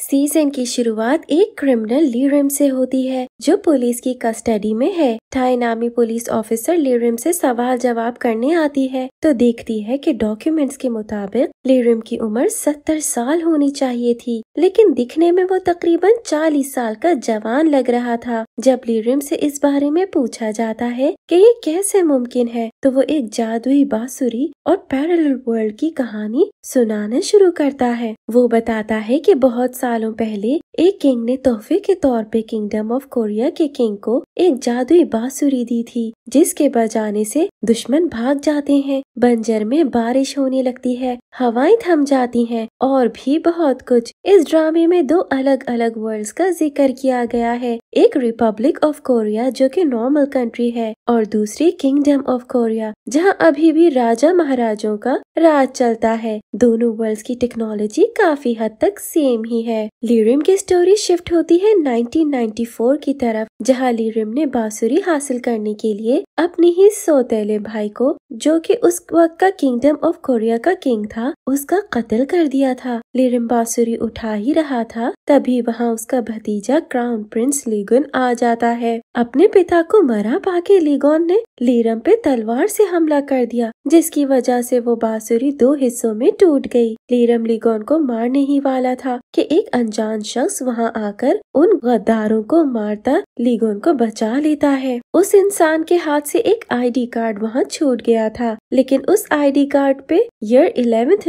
season की शुरुआत एक क्रिमिनल लीरिम से होती है जो पुलिस की कस्टडी में है थाई नामी पुलिस ऑफिसर लीरिम से सवाल जवाब करने आती है तो देखती है कि डॉक्यूमेंट्स के मुताबिक लीरिम की उम्र सत्तर साल होनी चाहिए थी लेकिन दिखने में वो तकरीबन चालीस साल का जवान लग रहा था जब लीरिम से इस बारे में पूछा जाता है की ये कैसे मुमकिन है तो वो एक जादुई बांसुरी और पैरल वर्ल्ड की कहानी सुनाना शुरू करता है वो बताता है कि बहुत सालों पहले एक किंग ने तोहफे के तौर पे किंगडम ऑफ कोरिया के किंग को एक जादुई बांसुरी दी थी जिसके बजाने से दुश्मन भाग जाते हैं बंजर में बारिश होने लगती है हवाएं थम जाती हैं और भी बहुत कुछ इस ड्रामे में दो अलग अलग वर्ल्ड्स का जिक्र किया गया है एक रिपब्लिक ऑफ कोरिया जो कि नॉर्मल कंट्री है और दूसरी किंगडम ऑफ कोरिया कोरिया जहां अभी भी राजा महाराजों का राज चलता है दोनों वर्ल्ड की टेक्नोलॉजी काफी हद तक सेम ही है लीरिम की स्टोरी शिफ्ट होती है 1994 की तरफ जहां लीरिम ने बांसुरी हासिल करने के लिए अपने ही सौतेले भाई को जो कि उस वक्त का किंगडम ऑफ कोरिया का किंग था उसका कत्ल कर दिया था लीरिम बांसुरी उठा ही रहा था तभी वहाँ उसका भतीजा क्राउन प्रिंस लीगन आ जाता है अपने पिता को मरा पाके लीगोन ने लीरम पे तलवार बाहर से हमला कर दिया जिसकी वजह से वो बांसुरी दो हिस्सों में टूट गई लीरम लीगोन को मारने ही वाला था कि एक अनजान शख्स वहाँ आकर उन गद्दारों को मारता लीगोन को बचा लेता है उस इंसान के हाथ से एक आईडी कार्ड वहाँ छूट गया था लेकिन उस आईडी कार्ड पे ईयर इलेवेंथ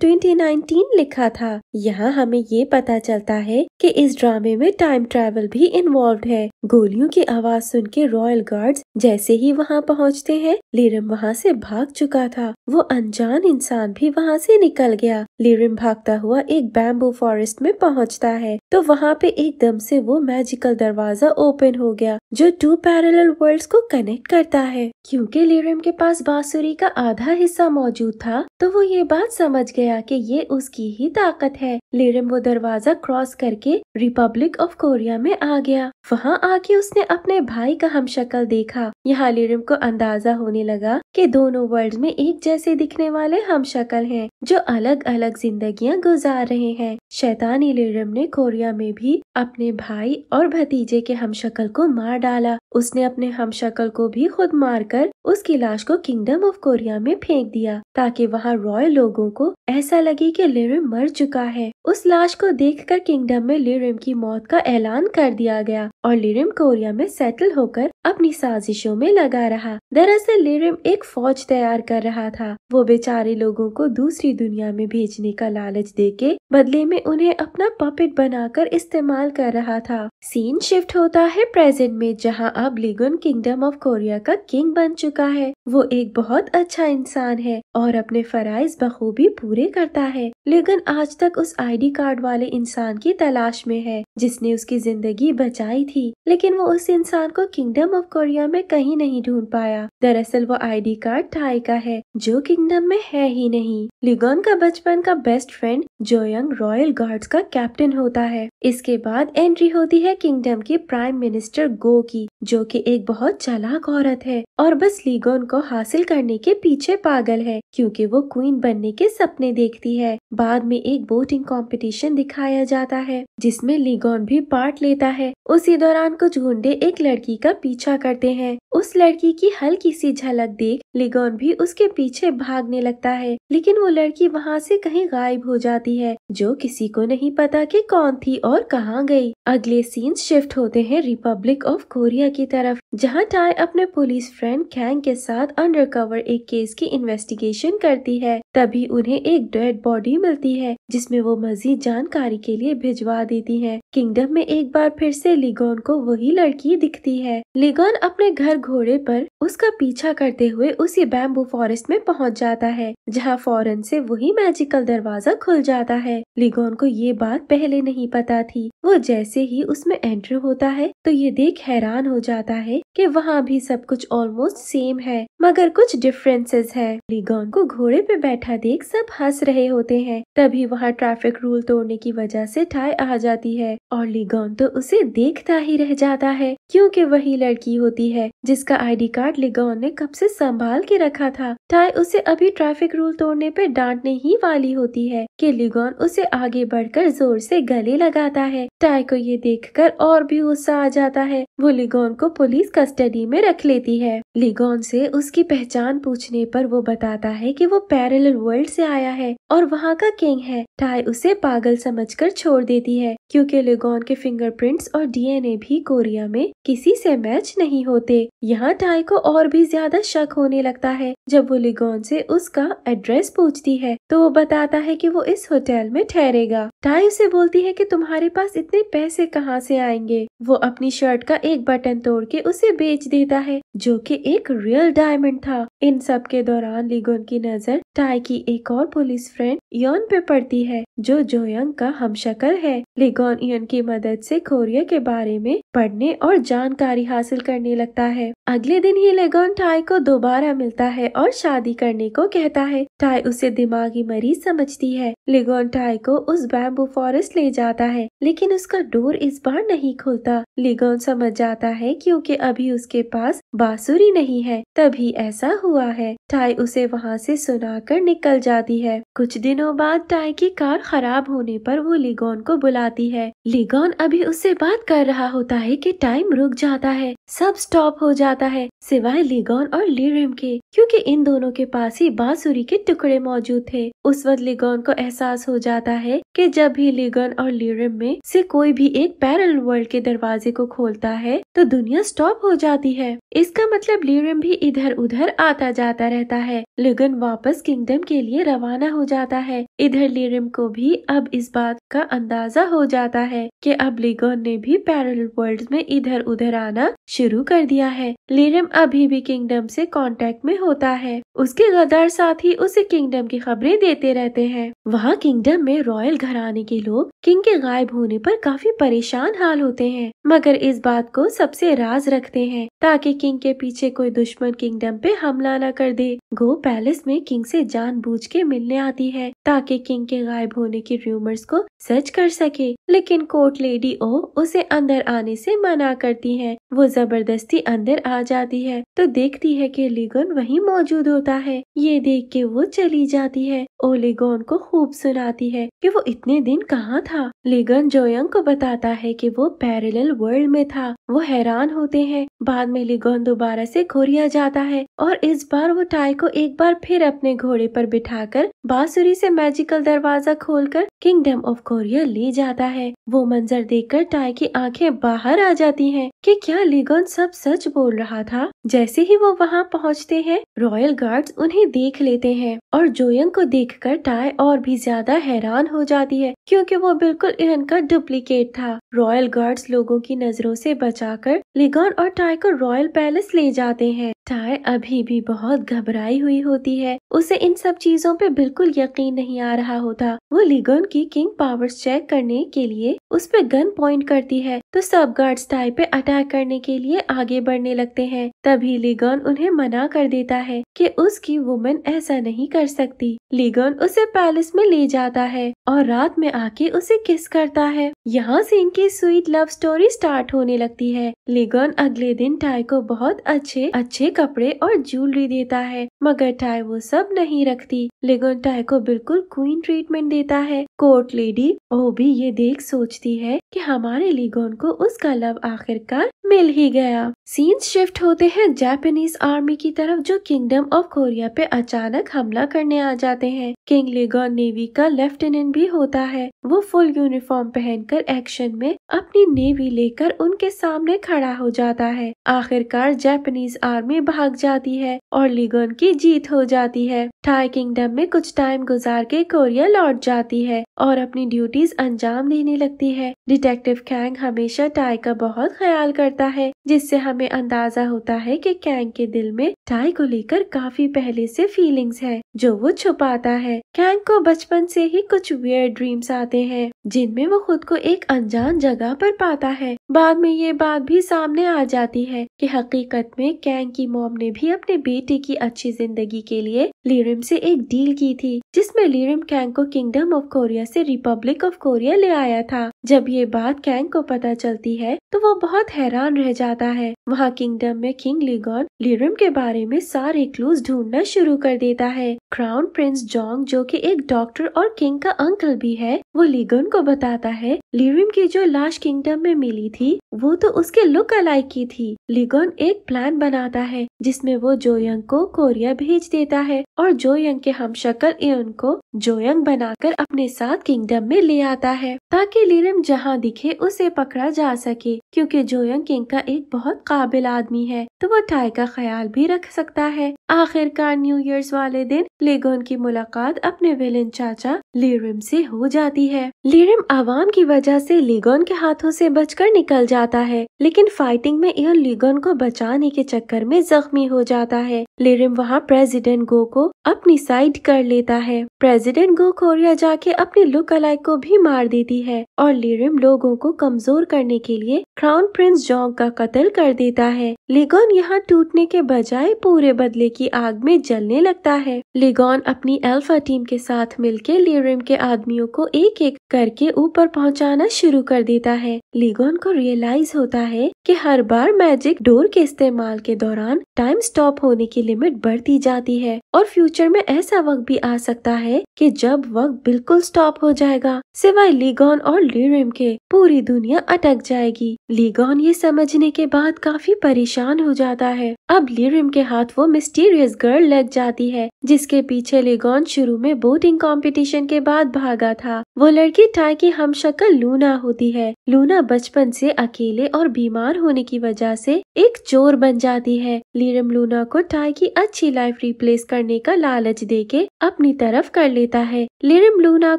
ट्वेंटी नाइनटीन लिखा था यहाँ हमें ये पता चलता है की इस ड्रामे में टाइम ट्रेवल भी इन्वॉल्व है गोलियों की आवाज सुन के रॉयल गार्ड जैसे ही वहाँ पहुँचते हैं से वहाँ से भाग चुका था वो अनजान इंसान भी वहाँ से निकल गया लीरम भागता हुआ एक बैम्बू फॉरेस्ट में पहुँचता है तो वहाँ पे एकदम से वो मैजिकल दरवाजा ओपन हो गया जो टू पैरेलल वर्ल्ड्स को कनेक्ट करता है क्योंकि लीरम के पास बांसुरी का आधा हिस्सा मौजूद था तो वो ये बात समझ गया की ये उसकी ही ताकत है लीरम वो दरवाजा क्रॉस करके रिपब्लिक ऑफ कोरिया में आ गया वहाँ आके उसने अपने भाई का शक्ल देखा यहाँ लीरम को अंदाजा हो होने लगा कि दोनों वर्ल्ड में एक जैसे दिखने वाले हम शक्ल है जो अलग अलग जिंदगियां गुजार रहे हैं शैतान इलेरम ने कोरिया में भी अपने भाई और भतीजे के हमशक्ल को मार डाला उसने अपने हमशक्ल को भी खुद मारकर उसकी लाश को किंगडम ऑफ कोरिया में फेंक दिया ताकि वहाँ रॉयल लोगों को ऐसा लगे कि लिरिम मर चुका है उस लाश को देखकर किंगडम में लिरिम की मौत का ऐलान कर दिया गया और लिरिम कोरिया में सेटल होकर अपनी साजिशों में लगा रहा दरअसल लिरिम एक फौज तैयार कर रहा था वो बेचारे लोगों को दूसरी दुनिया में भेजने का लालच दे के बदले में में उन्हें अपना पपेट बनाकर इस्तेमाल कर रहा था सीन शिफ्ट होता है प्रेजेंट में जहां अब लीगन किंगडम ऑफ कोरिया का किंग बन चुका है वो एक बहुत अच्छा इंसान है और अपने फराइज बखूबी पूरे करता है लेकिन आज तक उस आईडी कार्ड वाले इंसान की तलाश में है जिसने उसकी जिंदगी बचाई थी लेकिन वो उस इंसान को किंगडम ऑफ कोरिया में कहीं नहीं ढूंढ पाया दरअसल वो आईडी कार्ड टाई का है जो किंगडम में है ही नहीं लिगोन का बचपन का बेस्ट फ्रेंड जो यंग रॉयल गार्ड्स का कैप्टन होता है इसके बाद एंट्री होती है किंगडम की प्राइम मिनिस्टर गो की जो कि एक बहुत चालाक औरत है और बस लीगोन को हासिल करने के पीछे पागल है क्योंकि वो क्वीन बनने के सपने देखती है बाद में एक बोटिंग कंपटीशन दिखाया जाता है जिसमें लीगोन भी पार्ट लेता है उसी दौरान कुछ गुंडे एक लड़की का पीछा करते हैं उस लड़की की हल्की सी झलक देख लिगोन भी उसके पीछे भागने लगता है लेकिन वो लड़की वहाँ से कहीं गायब हो जाती है जो किसी को नहीं पता कि कौन थी और कहाँ गई अगले सीन शिफ्ट होते हैं रिपब्लिक ऑफ कोरिया की तरफ जहां टाई अपने पुलिस फ्रेंड कैंग के साथ अंडरकवर एक केस की इन्वेस्टिगेशन करती है तभी उन्हें एक डेड बॉडी मिलती है जिसमें वो मजीद जानकारी के लिए भिजवा देती है किंगडम में एक बार फिर से लिगोन को वही लड़की दिखती है लिगोन अपने घर घोड़े पर उसका पीछा करते हुए उसी बैम्बू फॉरेस्ट में पहुंच जाता है जहां फौरन से वही मैजिकल दरवाजा खुल जाता है लिगोन को ये बात पहले नहीं पता थी वो जैसे ही उसमें एंटर होता है तो ये देख हैरान हो जाता है कि वहाँ भी सब कुछ ऑलमोस्ट सेम है मगर कुछ डिफरेंसेस है लिगोन को घोड़े पे बैठा देख सब हंस रहे होते हैं तभी वहाँ ट्रैफिक रूल तोड़ने की वजह से ठाई आ जाती है और लिगोन तो उसे देखता ही रह जाता है क्यूँकी वही लड़की होती है जिसका आई कार्ड बैट लिगॉन ने कब से संभाल के रखा था टाई उसे अभी ट्रैफिक रूल तोड़ने पर डांटने ही वाली होती है कि लिगोन उसे आगे बढ़कर जोर से गले लगाता है टाई को ये देखकर और भी गुस्सा आ जाता है वो लिगोन को पुलिस कस्टडी में रख लेती है लिगोन से उसकी पहचान पूछने पर वो बताता है कि वो पैरेलल वर्ल्ड से आया है और वहाँ का किंग है टाई उसे पागल समझकर छोड़ देती है क्योंकि लेगोन के फिंगरप्रिंट्स और डीएनए भी कोरिया में किसी से मैच नहीं होते यहाँ टाई को और भी ज्यादा शक होने लगता है जब वो लेगोन से उसका एड्रेस पूछती है तो वो बताता है कि वो इस होटल में ठहरेगा टाई उसे बोलती है कि तुम्हारे पास इतने पैसे कहाँ से आएंगे वो अपनी शर्ट का एक बटन तोड़ के उसे बेच देता है जो कि एक रियल डायमंड था इन सब के दौरान लीगोन की नजर टाई की एक और पुलिस फ्रेंड योन पे पड़ती है जो जोयंग का हमशक्ल है लिगोन योन की मदद से कोरिया के बारे में पढ़ने और जानकारी हासिल करने लगता है अगले दिन ही लेगोन टाई को दोबारा मिलता है और शादी करने को कहता है टाई उसे दिमागी मरीज समझती है लेगोन टाई को उस बैम्बू फॉरेस्ट ले जाता है लेकिन उसका डोर इस बार नहीं खुलता लिगोन समझ जाता है क्योंकि अभी उसके पास बांसुरी नहीं है तभी ऐसा हुआ है टाई उसे वहाँ से सुनाकर निकल जाती है कुछ दिनों बाद टाई की कार खराब होने पर वो लिगोन को बुलाती है लिगोन अभी उससे बात कर रहा होता है कि टाइम रुक जाता है सब स्टॉप हो जाता है सिवाय लिगोन और लिरिम के क्योंकि इन दोनों के पास ही बांसुरी के टुकड़े मौजूद थे उस वक्त लिगोन को एहसास हो जाता है कि जब भी लिगोन और लिरिम में से कोई भी एक पैरल वर्ल्ड के दरवाजे को खोलता है तो दुनिया स्टॉप हो जाती है इस इसका मतलब लीरम भी इधर उधर आता जाता रहता है लगन वापस किंगडम के लिए रवाना हो जाता है इधर लीरम को भी अब इस बात का अंदाजा हो जाता है कि अब लिगन ने भी पैरल वर्ल्ड में इधर उधर आना शुरू कर दिया है लीरम अभी भी किंगडम से कांटेक्ट में होता है उसके गदार साथी उसे किंगडम की खबरें देते रहते हैं वहाँ किंगडम में रॉयल घराने के लोग किंग के गायब होने पर काफी परेशान हाल होते हैं मगर इस बात को सबसे राज रखते हैं ताकि किंग किंग के पीछे कोई दुश्मन किंगडम पे हमला न कर दे गो पैलेस में किंग से जानबूझ के मिलने आती है ताकि किंग के गायब होने के र्यूमर्स को सच कर सके लेकिन कोर्ट लेडी ओ उसे अंदर आने से मना करती है वो जबरदस्ती अंदर आ जाती है तो देखती है कि लिगोन वहीं मौजूद होता है ये देख के वो चली जाती है ओ लिगोन को खूब सुनाती है कि वो इतने दिन कहाँ था लिगन जोयंग को बताता है कि वो पैरेलल वर्ल्ड में था वो हैरान होते हैं बाद में लिगोन दोबारा से खोरिया जाता है और इस बार वो टाई को एक बार फिर अपने घोड़े पर बिठाकर बांसुरी से मैजिकल दरवाजा खोलकर किंगडम ऑफ कोरिया ले जाता है वो मंजर देखकर टाई की आंखें बाहर आ जाती हैं कि क्या लिगोन सब सच बोल रहा था जैसे ही वो वहाँ पहुँचते हैं रॉयल गार्ड्स उन्हें देख लेते हैं और जोयंग को कर टाई और भी ज्यादा हैरान हो जाती है क्योंकि वो बिल्कुल इनका डुप्लीकेट था रॉयल गार्ड्स लोगों की नजरों से बचाकर लिगोन और टाई को रॉयल पैलेस वापस ले जाते हैं टाय अभी भी बहुत घबराई हुई होती है उसे इन सब चीजों पे बिल्कुल यकीन नहीं आ रहा होता वो लीगन की किंग पावर्स चेक करने के लिए उस पर गन पॉइंट करती है तो सब गार्ड्स टाई पे अटैक करने के लिए आगे बढ़ने लगते हैं तभी लीगन उन्हें मना कर देता है कि उसकी वुमेन ऐसा नहीं कर सकती लीगन उसे पैलेस में ले जाता है और रात में आके उसे किस करता है यहाँ से इनकी स्वीट लव स्टोरी स्टार्ट होने लगती है लीगन अगले दिन टाई को बहुत अच्छे अच्छे कपड़े और ज्वेलरी देता है मगर टाई वो सब नहीं रखती लेकिन टाई को बिल्कुल क्वीन ट्रीटमेंट देता है कोर्ट लेडी वो भी ये देख सोचती है कि हमारे लीगोन को उसका लव आखिरकार मिल ही गया सीन्स शिफ्ट होते हैं जापानीज आर्मी की तरफ जो किंगडम ऑफ कोरिया पे अचानक हमला करने आ जाते हैं किंग लिगोन नेवी का लेफ्टिनेंट भी होता है वो फुल यूनिफॉर्म पहनकर एक्शन में अपनी नेवी लेकर उनके सामने खड़ा हो जाता है आखिरकार जापानीज आर्मी भाग जाती है और लीगोन की जीत हो जाती है थाई किंगडम में कुछ टाइम गुजार के कोरिया लौट जाती है और अपनी ड्यूटीज अंजाम देने लगती है डिटेक्टिव कैंग हमेशा टाई का बहुत ख्याल करता है जिससे हमें अंदाजा होता है कि कैंग के दिल में टाई को लेकर काफी पहले से फीलिंग्स है जो वो छुपाता है कैंग को बचपन से ही कुछ वियर ड्रीम्स आते हैं जिनमें वो खुद को एक अनजान जगह पर पाता है बाद में ये बात भी सामने आ जाती है कि हकीकत में कैंग की की मॉम ने भी अपने बेटे की अच्छी जिंदगी के लिए लीरिम से एक डील की थी जिसमें लीरम कैंग को किंगडम ऑफ कोरिया से रिपब्लिक ऑफ कोरिया ले आया था जब ये बात कैंग को पता चलती है तो वो बहुत हैरान रह जाता है वहाँ किंगडम में किंग लिगोन लिरिम के बारे में सारे क्लूज ढूंढना शुरू कर देता है क्राउन प्रिंस जोंग जो कि एक डॉक्टर और किंग का अंकल भी है वो लिगोन को बताता है लिरिम की जो लाश किंगडम में मिली थी वो तो उसके लुक अलाइक की थी लिगोन एक प्लान बनाता है जिसमे वो जोयंग को कोरिया भेज देता है और जोयंग के हम शक्ल उनको जोयंग बनाकर अपने साथ किंगडम में ले आता है ताकि लिरम जहाँ दिखे उसे पकड़ा जा सके क्योंकि जोयंग किंग का एक बहुत काबिल आदमी है तो वो टाई का ख्याल भी रख सकता है आखिरकार न्यू ईयर्स वाले दिन लेगोन की मुलाकात अपने विलन चाचा लिरम से हो जाती है लिरम आवाम की वजह से लेगोन के हाथों से बचकर निकल जाता है लेकिन फाइटिंग में यह लीगोन को बचाने के चक्कर में जख्मी हो जाता है लिरम वहाँ प्रेजिडेंट गो को अपनी साइड कर लेता है प्रेजिडेंट गो कोरिया जाके अपने लुक अलाइक को भी मार देती करती है और लिरिम लोगों को कमजोर करने के लिए क्राउन प्रिंस जोंग का कत्ल कर देता है लिगोन यहाँ टूटने के बजाय पूरे बदले की आग में जलने लगता है लिगोन अपनी एल्फा टीम के साथ मिलकर लिरिम के आदमियों को एक एक करके ऊपर पहुंचाना शुरू कर देता है लीगोन को रियलाइज होता है कि हर बार मैजिक डोर के इस्तेमाल के दौरान टाइम स्टॉप होने की लिमिट बढ़ती जाती है और फ्यूचर में ऐसा वक्त भी आ सकता है कि जब वक्त बिल्कुल स्टॉप हो जाएगा सिवाय लीगोन और लीरिम के पूरी दुनिया अटक जाएगी लीगोन ये समझने के बाद काफी परेशान हो जाता है अब लीरिम के हाथ वो मिस्टीरियस गर्ल लग जाती है जिसके पीछे लीगोन शुरू में बोटिंग कॉम्पिटिशन के बाद भागा था वो लड़की टाई की हम शक्ल लूना होती है लूना बचपन से अकेले और बीमार होने की वजह से एक चोर बन जाती है लीरम लूना को की अच्छी लाइफ रिप्लेस करने का लालच देके अपनी तरफ कर लेता है लीरम लूना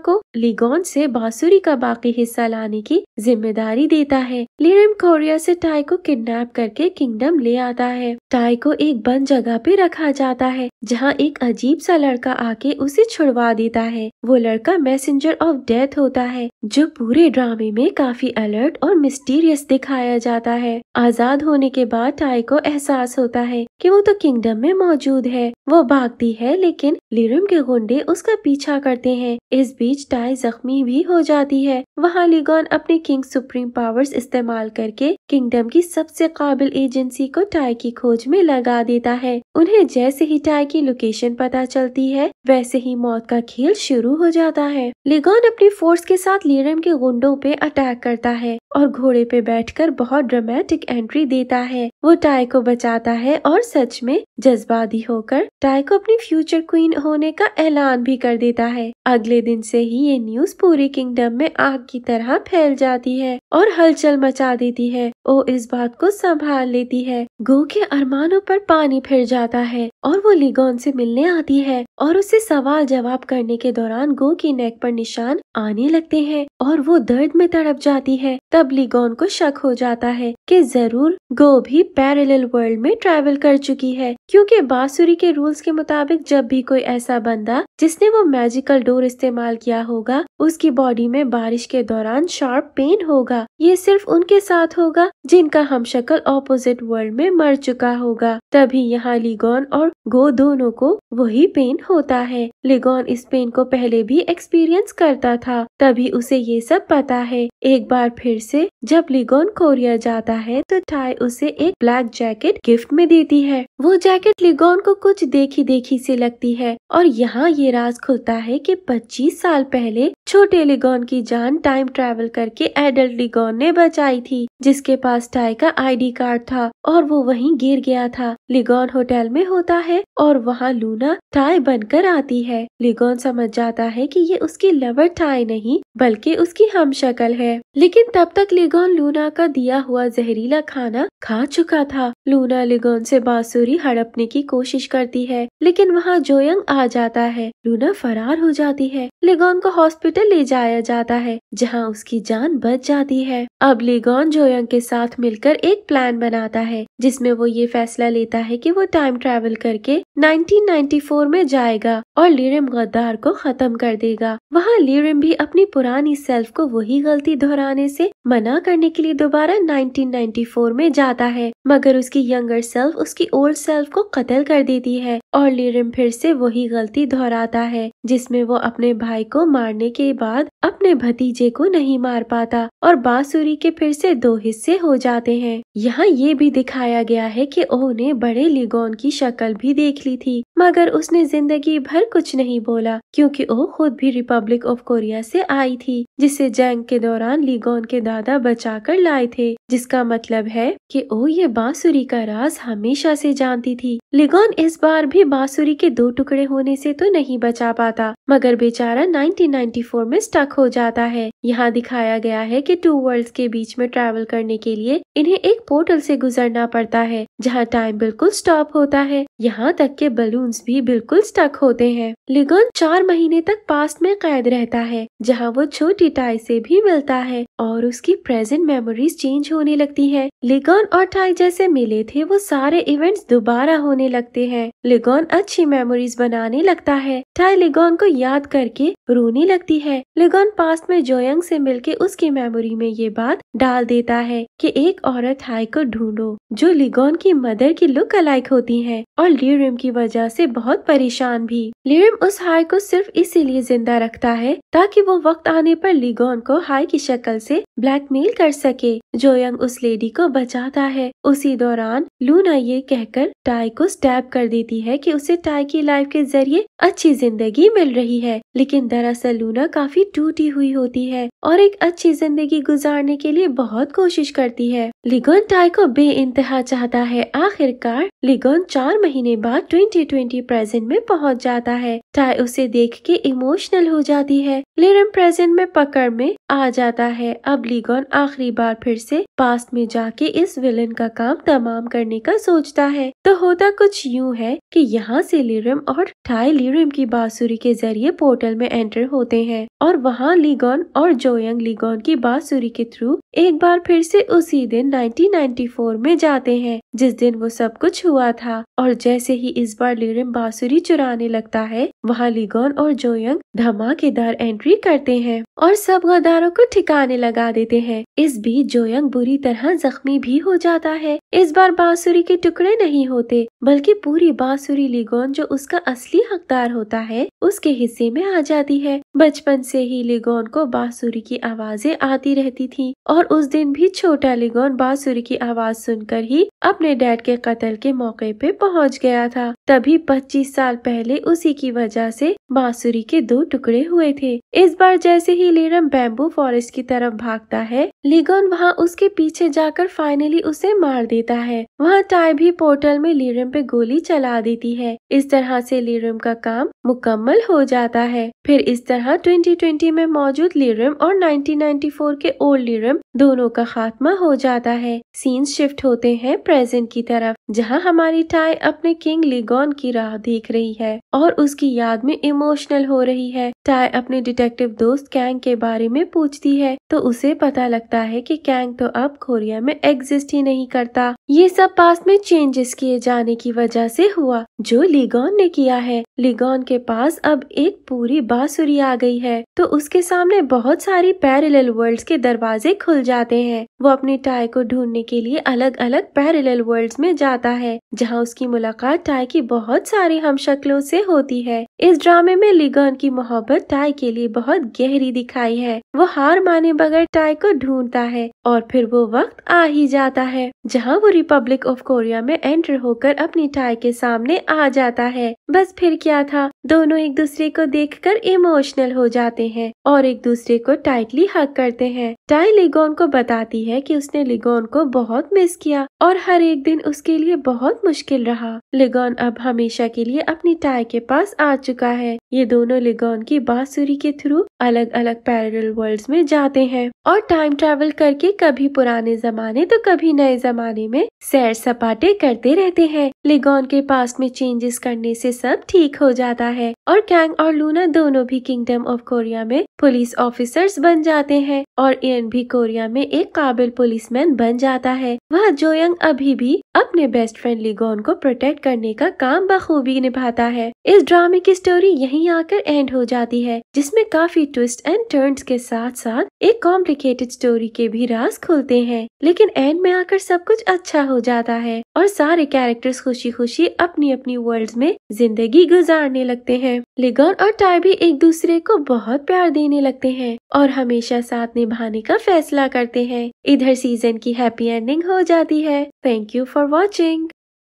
को लिगोन से बांसुरी का बाकी हिस्सा लाने की जिम्मेदारी देता है लीरम कोरिया से टाई को किडनेप करके किंगडम ले आता है टाई को एक बंद जगह पे रखा जाता है जहाँ एक अजीब सा लड़का आके उसे छुड़वा देता है वो लड़का मैसेंजर ऑफ डेथ हो होता है जो पूरे ड्रामे में काफी अलर्ट और मिस्टीरियस दिखाया जाता है आजाद होने के बाद टाई को एहसास होता है कि वो तो किंगडम में मौजूद है वो भागती है लेकिन लिरम के गुंडे उसका पीछा करते हैं इस बीच टाई जख्मी भी हो जाती है वहाँ लिगोन अपने किंग सुप्रीम पावर्स इस्तेमाल करके किंगडम की सबसे काबिल एजेंसी को टाई की खोज में लगा देता है उन्हें जैसे ही टाई की लोकेशन पता चलती है वैसे ही मौत का खेल शुरू हो जाता है लिगॉन अपनी फोर्स के साथ लीरम के गुंडों पे अटैक करता है और घोड़े पे बैठकर बहुत ड्रामेटिक एंट्री देता है वो टाई को बचाता है और सच में जज्बाती होकर टाई को अपनी फ्यूचर क्वीन होने का ऐलान भी कर देता है अगले दिन से ही ये न्यूज पूरी किंगडम में आग की तरह फैल जाती है और हलचल मचा देती है ओ इस बात को संभाल लेती है गो के अरमानों पर पानी फिर जाता है और वो लिगोन से मिलने आती है और उसे सवाल जवाब करने के दौरान गो की नेक पर निशान आने लगते हैं और वो दर्द में तड़प जाती है तब लिगोन को शक हो जाता है कि जरूर गो भी पैरेलल वर्ल्ड में ट्रेवल कर चुकी है क्योंकि बांसुरी के रूल्स के मुताबिक जब भी कोई ऐसा बंदा जिसने वो मैजिकल डोर इस्तेमाल किया होगा उसकी बॉडी में बारिश के दौरान शार्प पेन होगा ये सिर्फ उनके साथ होगा जिनका हम शक्ल ऑपोजिट वर्ल्ड में मर चुका होगा तभी यहाँ लिगोन और गो दोनों को वही पेन होता है लिगोन इस पेन को पहले भी एक्सपीरियंस करता था तभी उसे ये सब पता है एक बार फिर से जब लिगोन कोरिया जाता है तो टाई उसे एक ब्लैक जैकेट गिफ्ट में देती है वो जैकेट लिगोन को कुछ देखी देखी से लगती है और यहाँ ये राज खुलता है की पच्चीस साल पहले छोटे लिगोन की जान टाइम ट्रेवल करके एडल्ट लिगोन जॉन ने बचाई थी जिसके पास टाई का आईडी कार्ड था और वो वहीं गिर गया था लिगोन होटल में होता है और वहाँ लूना टाई बनकर आती है लिगोन समझ जाता है कि ये उसकी लवर टाई नहीं बल्कि उसकी हम शक्ल है लेकिन तब तक लिगोन लूना का दिया हुआ जहरीला खाना खा चुका था लूना लिगोन से बांसुरी हड़पने की कोशिश करती है लेकिन वहाँ जोयंग आ जाता है लूना फरार हो जाती है लिगोन को हॉस्पिटल ले जाया जाता है जहाँ उसकी जान बच जाती है है अब लीगॉन जोयंग के साथ मिलकर एक प्लान बनाता है जिसमें वो ये फैसला लेता है कि वो टाइम ट्रेवल करके 1994 में जाएगा और लीरम गद्दार को खत्म कर देगा वहाँ लीरम भी अपनी पुरानी सेल्फ को वही गलती दोहराने से मना करने के लिए दोबारा 1994 में जाता है मगर उसकी यंगर सेल्फ उसकी ओल्ड सेल्फ को कत्ल कर देती है और लिरिम फिर से वही गलती दोहराता है जिसमें वो अपने भाई को मारने के बाद अपने भतीजे को नहीं मार पाता और बांसुरी के फिर से दो हिस्से हो जाते हैं यहाँ ये भी दिखाया गया है कि ओह ने बड़े लिगोन की शक्ल भी देख ली थी मगर उसने जिंदगी भर कुछ नहीं बोला क्योंकि ओह खुद भी रिपब्लिक ऑफ कोरिया से आई थी जिसे जंग के दौरान लिगोन के दादा बचाकर लाए थे जिसका मतलब है कि ओह ये बांसुरी का राज हमेशा से जानती थी लिगोन इस बार भी बांसुरी के दो टुकड़े होने से तो नहीं बचा पाता मगर बेचारा 1994 में स्टक हो जाता है यहाँ दिखाया गया है कि टू वर्ल्ड्स के बीच में ट्रैवल करने के लिए इन्हें एक एक पोर्टल से गुजरना पड़ता है जहाँ टाइम बिल्कुल स्टॉप होता है यहाँ तक के बलून्स भी बिल्कुल स्टक होते हैं लिगन चार महीने तक पास्ट में कैद रहता है जहाँ वो छोटी टाई से भी मिलता है और उसकी प्रेजेंट मेमोरीज चेंज होने लगती है लिगोन और टाई जैसे मिले थे वो सारे इवेंट्स दोबारा होने लगते हैं लिगोन अच्छी मेमोरीज बनाने लगता है टाई लिगोन को याद करके रोने लगती है लिगोन पास्ट में जोयंग से मिलके उसकी मेमोरी में ये बात डाल देता है कि एक औरत मिठाई को ढूंढो जो लिगोन की मदर की लुक अलाइक होती हैं और लिरिम की वजह से बहुत परेशान भी लिरिम उस हाई को सिर्फ इसीलिए जिंदा रखता है ताकि वो वक्त आने पर लिगोन को हाई की शक्ल से ब्लैकमेल कर सके जो यंग उस लेडी को बचाता है उसी दौरान लूना ये कहकर टाई को स्टैब कर देती है कि उसे टाई की लाइफ के जरिए अच्छी जिंदगी मिल रही है लेकिन दरअसल लूना काफी टूटी हुई होती है और एक अच्छी जिंदगी गुजारने के लिए बहुत कोशिश करती है लिगोन लिगोन टाई को बे इंतहा चाहता है आखिरकार लिगोन चार महीने बाद 2020 प्रेजेंट में पहुंच जाता है टाई उसे देख के इमोशनल हो जाती है लिरम प्रेजेंट में पकड़ में आ जाता है अब लीगोन आखिरी बार फिर से पास्ट में जाके इस विलन का काम तमाम करने का सोचता है तो होता कुछ यूं है कि यहाँ से लिरम और ठाई लिरम की बांसुरी के जरिए पोर्टल में एंटर होते हैं और वहाँ लीगोन और जोयंग लीगोन की बासुरी के थ्रू एक बार फिर से उसी दिन 1994 में जाते हैं जिस दिन वो सब कुछ हुआ था और जैसे ही इस बार लिरम बासुरी चुराने लगता है वहाँ लीगोन और जोयंग धमाकेदार एंट्री भी करते हैं और सब गद्दारों को ठिकाने लगा देते हैं इस बीच जोयंग बुरी तरह जख्मी भी हो जाता है इस बार बांसुरी के टुकड़े नहीं होते बल्कि पूरी बांसुरी लिगोन जो उसका असली हकदार होता है उसके हिस्से में आ जाती है बचपन से ही लिगोन को बांसुरी की आवाजें आती रहती थी और उस दिन भी छोटा लिगोन बांसुरी की आवाज सुनकर ही अपने डैड के कत्ल के मौके पे पहुंच गया था तभी पच्चीस साल पहले उसी की वजह से बांसुरी के दो टुकड़े हुए थे इस बार जैसे ही नीलेरम बैम्बू फॉरेस्ट की तरफ भागता है लिगोन वहाँ उसके पीछे जाकर फाइनली उसे मार देता है वहाँ टाई भी पोर्टल में लीरम पे गोली चला देती है इस तरह से लीरम का काम मुकम्मल हो जाता है फिर इस तरह 2020 में मौजूद लीरम और 1994 के ओल्ड लीरम दोनों का खात्मा हो जाता है सीन शिफ्ट होते हैं प्रेजेंट की तरफ जहाँ हमारी टाई अपने किंग लिगोन की राह देख रही है और उसकी याद में इमोशनल हो रही है टाई अपने डिटेक्टिव दोस्त कैंग कैंग के बारे में पूछती है तो उसे पता लगता है कि कैंग तो अब कोरिया में एग्जिस्ट ही नहीं करता ये सब पास में चेंजेस किए जाने की वजह से हुआ जो लिगोन ने किया है लिगोन के पास अब एक पूरी बासुरी आ गई है तो उसके सामने बहुत सारी पैरेलल वर्ल्ड्स के दरवाजे खुल जाते हैं वो अपनी टाई को ढूंढने के लिए अलग अलग पैरेलल वर्ल्ड्स में जाता है जहाँ उसकी मुलाकात टाई की बहुत सारी हम शक्लों से होती है इस ड्रामे में लिगन की मोहब्बत टाई के लिए बहुत गहरी दिखाई है वो हार माने बगैर टाई को ढूंढता है और फिर वो वक्त आ ही जाता है जहाँ वो रिपब्लिक ऑफ कोरिया में एंटर होकर अपनी टाई के सामने आ जाता है बस फिर क्या था दोनों एक दूसरे को देखकर इमोशनल हो जाते हैं और एक दूसरे को टाइटली हक करते हैं टाई लिगोन को बताती है की उसने लिगोन को बहुत मिस किया और हर एक दिन उसके लिए बहुत मुश्किल रहा लिगोन अब हमेशा के लिए अपनी टाई के पास आ चुका है ये दोनों लेगोन की बांसुरी के थ्रू अलग अलग पैरल वर्ल्ड्स में जाते हैं और टाइम ट्रेवल करके कभी पुराने जमाने तो कभी नए जमाने में सैर सपाटे करते रहते हैं लेगोन के पास में चेंजेस करने से सब ठीक हो जाता है और कैंग और लूना दोनों भी किंगडम ऑफ कोरिया में पुलिस ऑफिसर्स बन जाते हैं और एन भी कोरिया में एक काबिल मैन बन जाता है वह जोयंग अभी भी अपने बेस्ट फ्रेंड लिगोन को प्रोटेक्ट करने का काम बखूबी निभाता है इस ड्रामे की स्टोरी यहीं आकर एंड हो जाती है जिसमें काफी ट्विस्ट एंड टर्न्स के साथ साथ एक कॉम्प्लिकेटेड स्टोरी के भी राज खुलते हैं लेकिन एंड में आकर सब कुछ अच्छा हो जाता है और सारे कैरेक्टर्स खुशी खुशी अपनी अपनी वर्ल्ड में जिंदगी गुजारने लगते हैं लिगॉन और टाई भी एक दूसरे को बहुत प्यार देने लगते हैं और हमेशा साथ निभाने का फैसला करते हैं इधर सीजन की हैप्पी एंडिंग हो जाती है थैंक यू फॉर वॉचिंग